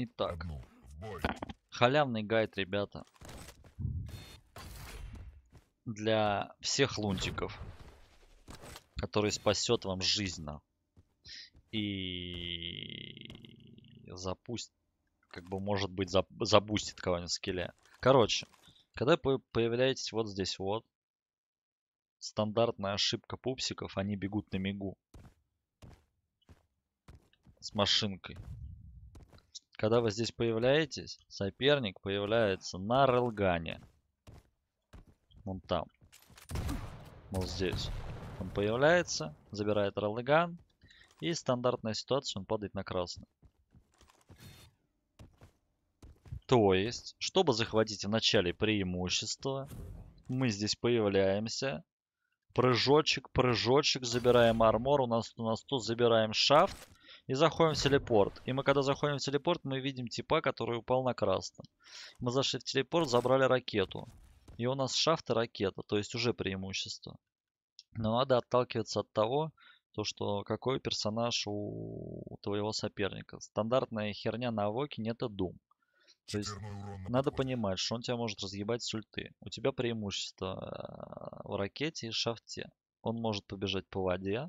не так. Халявный гайд, ребята. Для всех лунтиков. Который спасет вам жизнь. На. И запустит. Как бы, может быть, зап запустит кого-нибудь в скилле. Короче, когда вы появляетесь вот здесь вот, стандартная ошибка пупсиков, они бегут на мигу. С машинкой. Когда вы здесь появляетесь, соперник появляется на релгане. Вон там. Вот здесь. Он появляется, забирает релган. И стандартная ситуация, он падает на красный. То есть, чтобы захватить в начале преимущество, мы здесь появляемся. Прыжочек, прыжочек, забираем армор. У нас, 100, нас тут забираем шафт. И заходим в телепорт. И мы когда заходим в телепорт, мы видим типа, который упал на красном. Мы зашли в телепорт, забрали ракету. И у нас шафт и ракета, то есть уже преимущество. Но надо отталкиваться от того, то, что какой персонаж у, у твоего соперника. Стандартная херня на авоке нет и дум. То есть надо понимать, что он тебя может разъебать с ульты. У тебя преимущество э, в ракете и шафте. Он может побежать по воде,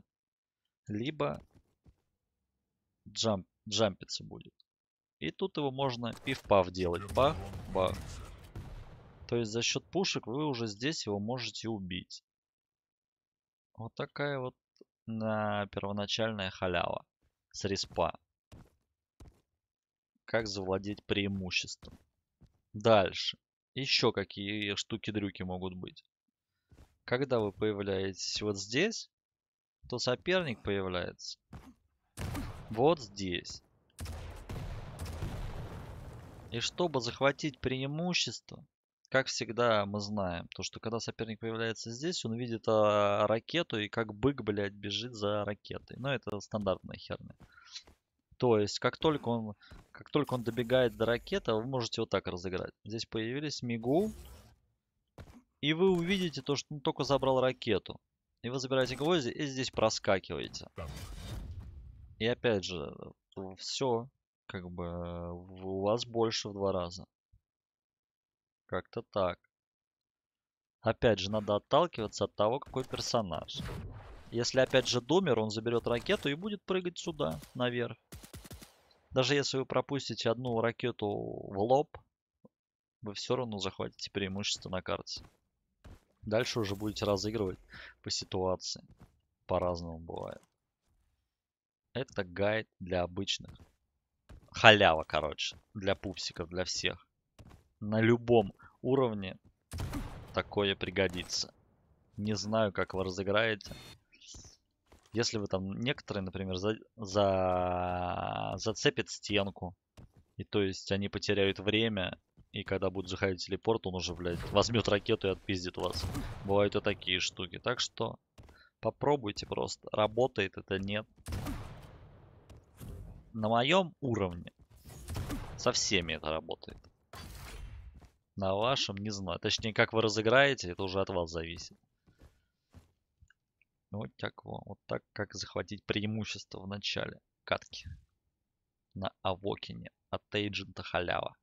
либо джамп, джампиться будет. И тут его можно пиф-паф делать. Бах, бах. То есть за счет пушек вы уже здесь его можете убить. Вот такая вот на первоначальная халява с респа. Как завладеть преимуществом. Дальше. Еще какие штуки-дрюки могут быть. Когда вы появляетесь вот здесь, то соперник появляется. Вот здесь. И чтобы захватить преимущество, как всегда мы знаем, то что когда соперник появляется здесь, он видит а, ракету и как бык, блядь, бежит за ракетой. Но ну, это стандартная херня. То есть, как только он, как только он добегает до ракеты, вы можете вот так разыграть. Здесь появились мигу. И вы увидите то, что он только забрал ракету. И вы забираете гвозди и здесь проскакиваете. И опять же, все, как бы, у вас больше в два раза. Как-то так. Опять же, надо отталкиваться от того, какой персонаж. Если опять же домер, он заберет ракету и будет прыгать сюда, наверх. Даже если вы пропустите одну ракету в лоб, вы все равно захватите преимущество на карте. Дальше уже будете разыгрывать по ситуации. По-разному бывает. Это гайд для обычных. Халява, короче. Для пупсиков, для всех. На любом уровне такое пригодится. Не знаю, как вы разыграете. Если вы там некоторые, например, за, за, зацепят стенку, и то есть они потеряют время, и когда будут заходить телепорт, он уже, блядь, возьмет ракету и отпиздит вас. Бывают и такие штуки. Так что попробуйте просто. Работает это, нет на моем уровне со всеми это работает. На вашем не знаю. Точнее, как вы разыграете, это уже от вас зависит. Вот так, вот вот так как захватить преимущество в начале катки. На Авокине. От Эйджента халява.